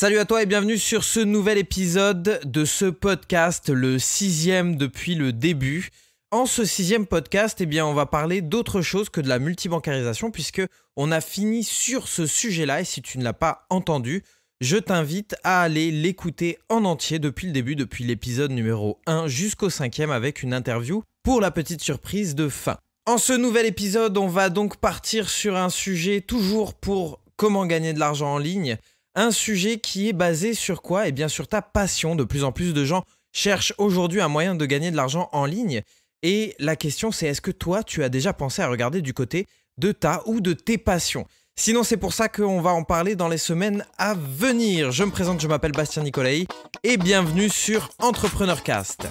Salut à toi et bienvenue sur ce nouvel épisode de ce podcast, le sixième depuis le début. En ce sixième podcast, et eh bien, on va parler d'autre chose que de la multibancarisation puisque on a fini sur ce sujet-là et si tu ne l'as pas entendu, je t'invite à aller l'écouter en entier depuis le début, depuis l'épisode numéro 1 jusqu'au cinquième avec une interview pour la petite surprise de fin. En ce nouvel épisode, on va donc partir sur un sujet toujours pour comment gagner de l'argent en ligne, un sujet qui est basé sur quoi Et eh bien sur ta passion. De plus en plus de gens cherchent aujourd'hui un moyen de gagner de l'argent en ligne. Et la question c'est est-ce que toi tu as déjà pensé à regarder du côté de ta ou de tes passions Sinon, c'est pour ça qu'on va en parler dans les semaines à venir. Je me présente, je m'appelle Bastien Nicolai et bienvenue sur Entrepreneur Cast.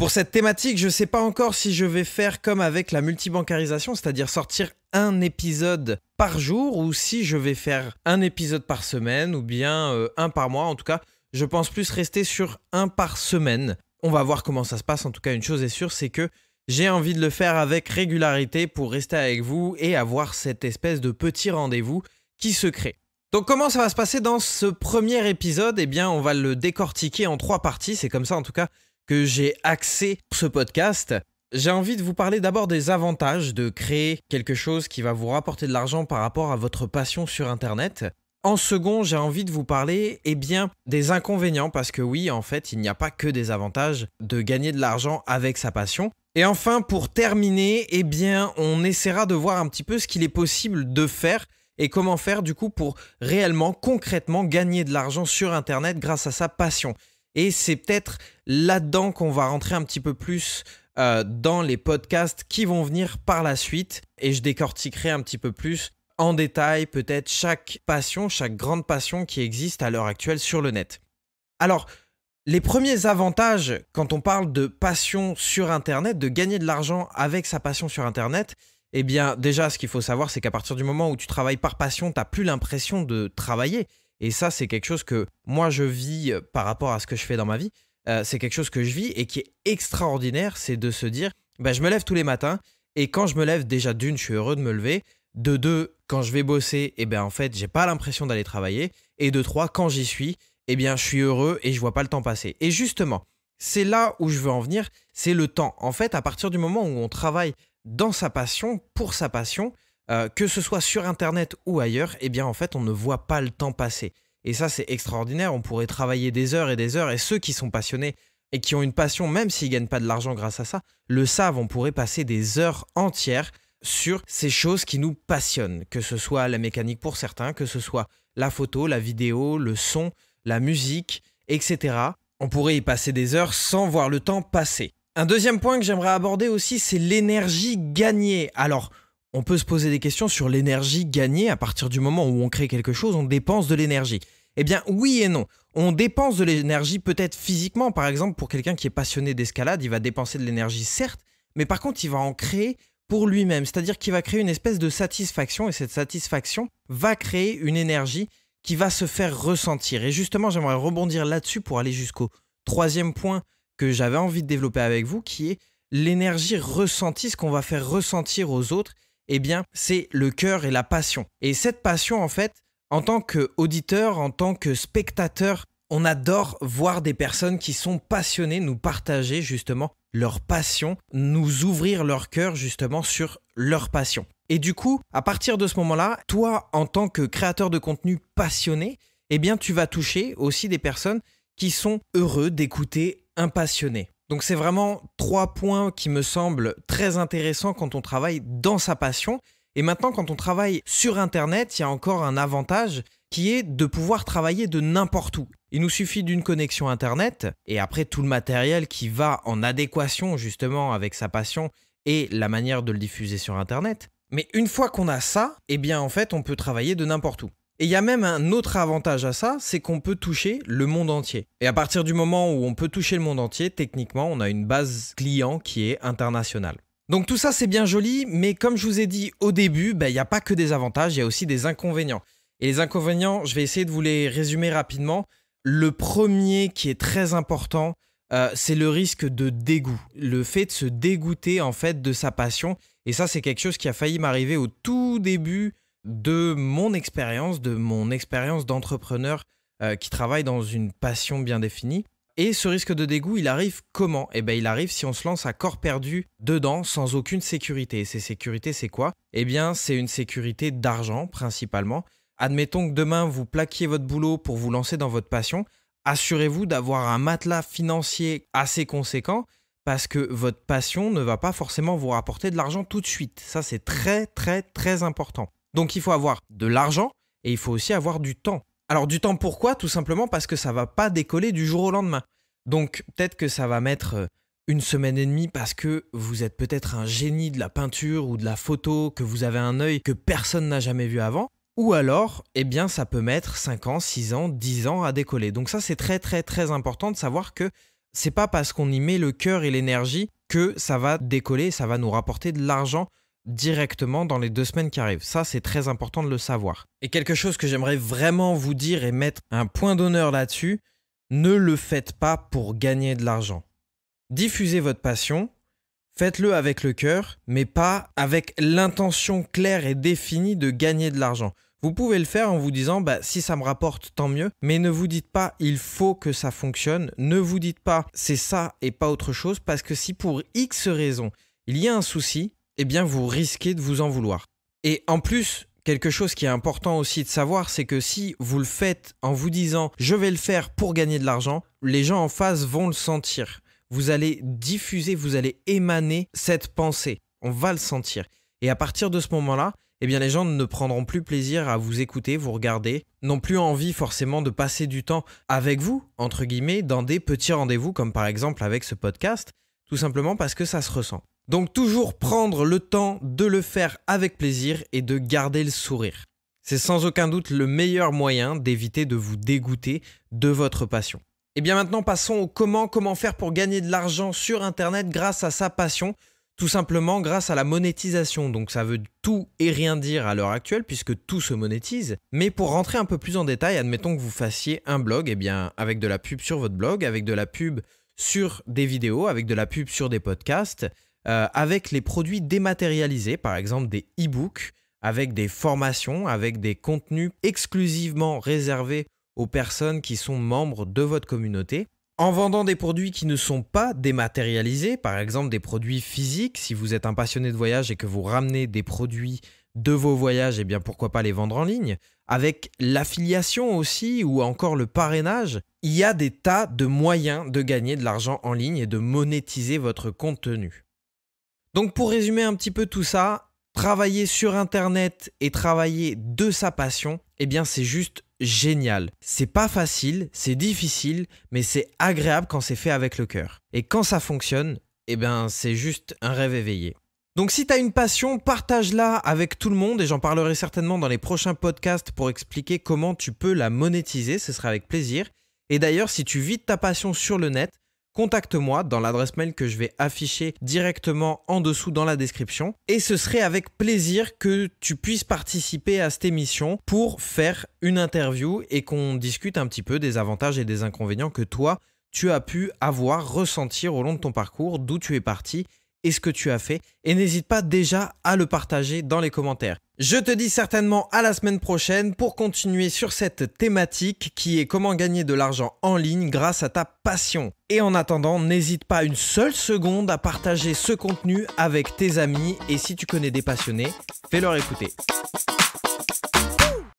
Pour cette thématique, je ne sais pas encore si je vais faire comme avec la multibancarisation, c'est-à-dire sortir un épisode par jour ou si je vais faire un épisode par semaine ou bien euh, un par mois. En tout cas, je pense plus rester sur un par semaine. On va voir comment ça se passe. En tout cas, une chose est sûre, c'est que j'ai envie de le faire avec régularité pour rester avec vous et avoir cette espèce de petit rendez-vous qui se crée. Donc comment ça va se passer dans ce premier épisode Eh bien, on va le décortiquer en trois parties. C'est comme ça, en tout cas, que j'ai axé ce podcast. J'ai envie de vous parler d'abord des avantages de créer quelque chose qui va vous rapporter de l'argent par rapport à votre passion sur Internet. En second, j'ai envie de vous parler et eh bien, des inconvénients, parce que oui, en fait, il n'y a pas que des avantages de gagner de l'argent avec sa passion. Et enfin, pour terminer, eh bien, on essaiera de voir un petit peu ce qu'il est possible de faire et comment faire du coup pour réellement, concrètement gagner de l'argent sur Internet grâce à sa passion. Et c'est peut-être là-dedans qu'on va rentrer un petit peu plus euh, dans les podcasts qui vont venir par la suite. Et je décortiquerai un petit peu plus en détail peut-être chaque passion, chaque grande passion qui existe à l'heure actuelle sur le net. Alors, les premiers avantages quand on parle de passion sur Internet, de gagner de l'argent avec sa passion sur Internet, eh bien déjà ce qu'il faut savoir c'est qu'à partir du moment où tu travailles par passion, tu n'as plus l'impression de travailler. Et ça, c'est quelque chose que moi, je vis euh, par rapport à ce que je fais dans ma vie. Euh, c'est quelque chose que je vis et qui est extraordinaire, c'est de se dire, bah, je me lève tous les matins et quand je me lève, déjà d'une, je suis heureux de me lever. De deux, quand je vais bosser, et eh ben en fait, j'ai pas l'impression d'aller travailler. Et de trois, quand j'y suis, eh bien, je suis heureux et je vois pas le temps passer. Et justement, c'est là où je veux en venir, c'est le temps. En fait, à partir du moment où on travaille dans sa passion, pour sa passion, euh, que ce soit sur Internet ou ailleurs, eh bien en fait on ne voit pas le temps passer. Et ça c'est extraordinaire, on pourrait travailler des heures et des heures, et ceux qui sont passionnés et qui ont une passion, même s'ils ne gagnent pas de l'argent grâce à ça, le savent, on pourrait passer des heures entières sur ces choses qui nous passionnent, que ce soit la mécanique pour certains, que ce soit la photo, la vidéo, le son, la musique, etc. On pourrait y passer des heures sans voir le temps passer. Un deuxième point que j'aimerais aborder aussi, c'est l'énergie gagnée. Alors, on peut se poser des questions sur l'énergie gagnée à partir du moment où on crée quelque chose, on dépense de l'énergie. Eh bien oui et non. On dépense de l'énergie peut-être physiquement, par exemple pour quelqu'un qui est passionné d'escalade, il va dépenser de l'énergie certes, mais par contre il va en créer pour lui-même, c'est-à-dire qu'il va créer une espèce de satisfaction et cette satisfaction va créer une énergie qui va se faire ressentir. Et justement j'aimerais rebondir là-dessus pour aller jusqu'au troisième point que j'avais envie de développer avec vous, qui est l'énergie ressentie, ce qu'on va faire ressentir aux autres eh bien, c'est le cœur et la passion. Et cette passion, en fait, en tant qu'auditeur, en tant que spectateur, on adore voir des personnes qui sont passionnées nous partager justement leur passion, nous ouvrir leur cœur justement sur leur passion. Et du coup, à partir de ce moment-là, toi, en tant que créateur de contenu passionné, eh bien, tu vas toucher aussi des personnes qui sont heureux d'écouter un passionné. Donc c'est vraiment trois points qui me semblent très intéressants quand on travaille dans sa passion. Et maintenant, quand on travaille sur Internet, il y a encore un avantage qui est de pouvoir travailler de n'importe où. Il nous suffit d'une connexion Internet et après tout le matériel qui va en adéquation justement avec sa passion et la manière de le diffuser sur Internet. Mais une fois qu'on a ça, eh bien en fait on peut travailler de n'importe où. Et il y a même un autre avantage à ça, c'est qu'on peut toucher le monde entier. Et à partir du moment où on peut toucher le monde entier, techniquement, on a une base client qui est internationale. Donc tout ça c'est bien joli, mais comme je vous ai dit au début, ben, il n'y a pas que des avantages, il y a aussi des inconvénients. Et les inconvénients, je vais essayer de vous les résumer rapidement. Le premier qui est très important, euh, c'est le risque de dégoût, le fait de se dégoûter en fait de sa passion. Et ça, c'est quelque chose qui a failli m'arriver au tout début de mon expérience, de mon expérience d'entrepreneur euh, qui travaille dans une passion bien définie. Et ce risque de dégoût, il arrive comment Eh bien, il arrive si on se lance à corps perdu dedans sans aucune sécurité. Et ces sécurités, c'est quoi Eh bien, c'est une sécurité d'argent principalement. Admettons que demain, vous plaquiez votre boulot pour vous lancer dans votre passion. Assurez-vous d'avoir un matelas financier assez conséquent parce que votre passion ne va pas forcément vous rapporter de l'argent tout de suite. Ça, c'est très, très, très important. Donc il faut avoir de l'argent et il faut aussi avoir du temps. Alors du temps pourquoi Tout simplement parce que ça va pas décoller du jour au lendemain. Donc peut-être que ça va mettre euh, une semaine et demie parce que vous êtes peut-être un génie de la peinture ou de la photo, que vous avez un œil que personne n'a jamais vu avant. Ou alors, eh bien, ça peut mettre 5 ans, 6 ans, 10 ans à décoller. Donc ça, c'est très très très important de savoir que c'est pas parce qu'on y met le cœur et l'énergie que ça va décoller, ça va nous rapporter de l'argent directement dans les deux semaines qui arrivent. Ça, c'est très important de le savoir. Et quelque chose que j'aimerais vraiment vous dire et mettre un point d'honneur là-dessus, ne le faites pas pour gagner de l'argent. Diffusez votre passion, faites-le avec le cœur, mais pas avec l'intention claire et définie de gagner de l'argent. Vous pouvez le faire en vous disant bah, si ça me rapporte, tant mieux, mais ne vous dites pas il faut que ça fonctionne, ne vous dites pas c'est ça et pas autre chose, parce que si pour X raison il y a un souci, eh bien vous risquez de vous en vouloir. Et en plus, quelque chose qui est important aussi de savoir, c'est que si vous le faites en vous disant je vais le faire pour gagner de l'argent, les gens en face vont le sentir. Vous allez diffuser, vous allez émaner cette pensée. On va le sentir. Et à partir de ce moment-là, eh bien les gens ne prendront plus plaisir à vous écouter, vous regarder, n'ont plus envie forcément de passer du temps avec vous, entre guillemets, dans des petits rendez-vous comme par exemple avec ce podcast, tout simplement parce que ça se ressent. Donc toujours prendre le temps de le faire avec plaisir et de garder le sourire. C'est sans aucun doute le meilleur moyen d'éviter de vous dégoûter de votre passion. Et eh bien maintenant passons au comment, comment faire pour gagner de l'argent sur Internet grâce à sa passion, tout simplement grâce à la monétisation. Donc ça veut tout et rien dire à l'heure actuelle puisque tout se monétise. Mais pour rentrer un peu plus en détail, admettons que vous fassiez un blog, et eh bien avec de la pub sur votre blog, avec de la pub sur des vidéos, avec de la pub sur des podcasts, euh, avec les produits dématérialisés, par exemple des e-books, avec des formations, avec des contenus exclusivement réservés aux personnes qui sont membres de votre communauté. En vendant des produits qui ne sont pas dématérialisés, par exemple des produits physiques, si vous êtes un passionné de voyage et que vous ramenez des produits de vos voyages, eh bien pourquoi pas les vendre en ligne Avec l'affiliation aussi ou encore le parrainage, il y a des tas de moyens de gagner de l'argent en ligne et de monétiser votre contenu. Donc pour résumer un petit peu tout ça, travailler sur Internet et travailler de sa passion, eh bien c'est juste génial. C'est pas facile, c'est difficile, mais c'est agréable quand c'est fait avec le cœur. Et quand ça fonctionne, eh bien c'est juste un rêve éveillé. Donc si tu as une passion, partage-la avec tout le monde et j'en parlerai certainement dans les prochains podcasts pour expliquer comment tu peux la monétiser, ce sera avec plaisir. Et d'ailleurs, si tu vis ta passion sur le net, contacte-moi dans l'adresse mail que je vais afficher directement en dessous dans la description. Et ce serait avec plaisir que tu puisses participer à cette émission pour faire une interview et qu'on discute un petit peu des avantages et des inconvénients que toi, tu as pu avoir, ressentir au long de ton parcours, d'où tu es parti et ce que tu as fait. Et n'hésite pas déjà à le partager dans les commentaires. Je te dis certainement à la semaine prochaine pour continuer sur cette thématique qui est comment gagner de l'argent en ligne grâce à ta passion. Et en attendant, n'hésite pas une seule seconde à partager ce contenu avec tes amis et si tu connais des passionnés, fais-leur écouter.